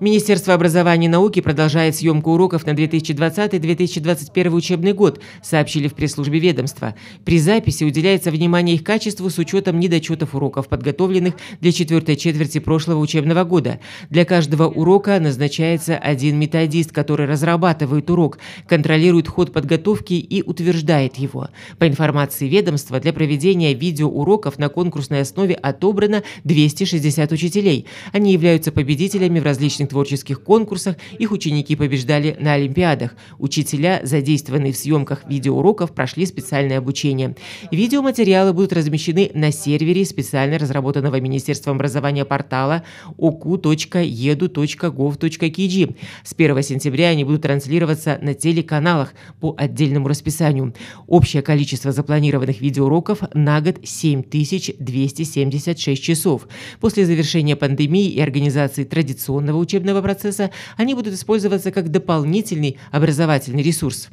Министерство образования и науки продолжает съемку уроков на 2020-2021 учебный год, сообщили в пресс-службе ведомства. При записи уделяется внимание их качеству с учетом недочетов уроков, подготовленных для четвертой четверти прошлого учебного года. Для каждого урока назначается один методист, который разрабатывает урок, контролирует ход подготовки и утверждает его. По информации ведомства, для проведения видеоуроков на конкурсной основе отобрано 260 учителей. Они являются победителями в различных различных творческих конкурсах, их ученики побеждали на Олимпиадах. Учителя, задействованные в съемках видеоуроков, прошли специальное обучение. Видеоматериалы будут размещены на сервере специально разработанного Министерством образования портала oku.edu.gov.kg. С 1 сентября они будут транслироваться на телеканалах по отдельному расписанию. Общее количество запланированных видеоуроков на год 7276 часов. После завершения пандемии и организации традиционного учебного учебного процесса, они будут использоваться как дополнительный образовательный ресурс.